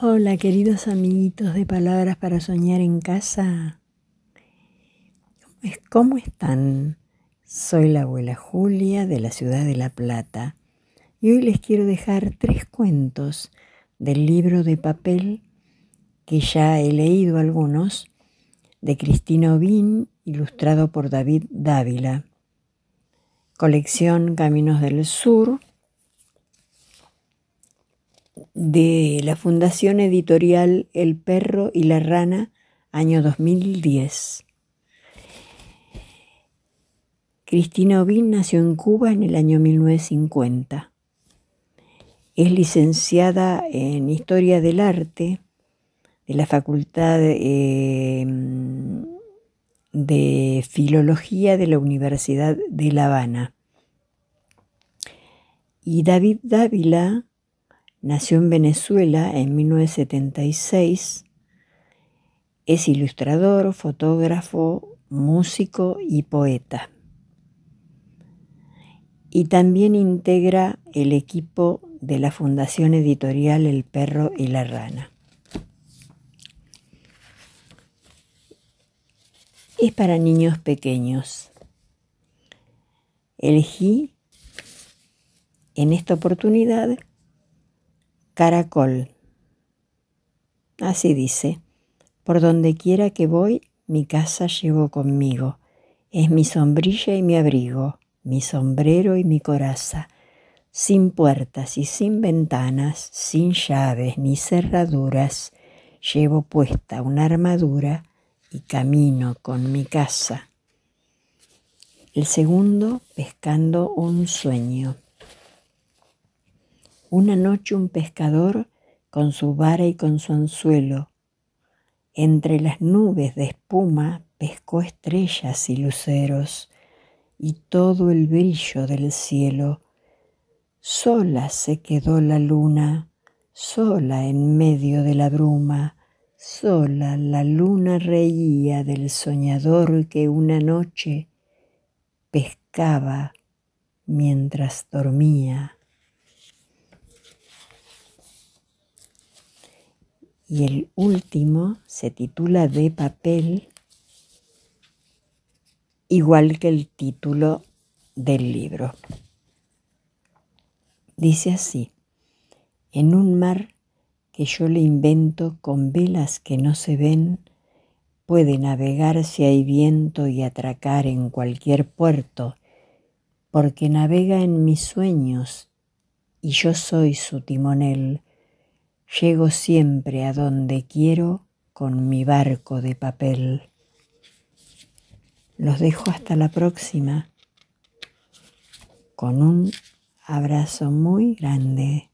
Hola queridos amiguitos de Palabras para Soñar en Casa. Pues, ¿Cómo están? Soy la abuela Julia de la ciudad de La Plata y hoy les quiero dejar tres cuentos del libro de papel que ya he leído algunos de Cristina Ovín, ilustrado por David Dávila. Colección Caminos del Sur, de la Fundación Editorial El Perro y la Rana, año 2010. Cristina Ovín nació en Cuba en el año 1950. Es licenciada en Historia del Arte de la Facultad eh, de Filología de la Universidad de La Habana. Y David Dávila Nació en Venezuela en 1976. Es ilustrador, fotógrafo, músico y poeta. Y también integra el equipo de la Fundación Editorial El Perro y la Rana. Es para niños pequeños. Elegí en esta oportunidad caracol. Así dice, por donde quiera que voy, mi casa llevo conmigo. Es mi sombrilla y mi abrigo, mi sombrero y mi coraza, sin puertas y sin ventanas, sin llaves ni cerraduras, llevo puesta una armadura y camino con mi casa. El segundo pescando un sueño. Una noche un pescador, con su vara y con su anzuelo, entre las nubes de espuma pescó estrellas y luceros y todo el brillo del cielo. Sola se quedó la luna, sola en medio de la bruma, sola la luna reía del soñador que una noche pescaba mientras dormía. y el último se titula De papel, igual que el título del libro. Dice así, en un mar que yo le invento con velas que no se ven, puede navegar si hay viento y atracar en cualquier puerto, porque navega en mis sueños y yo soy su timonel Llego siempre a donde quiero con mi barco de papel. Los dejo hasta la próxima con un abrazo muy grande.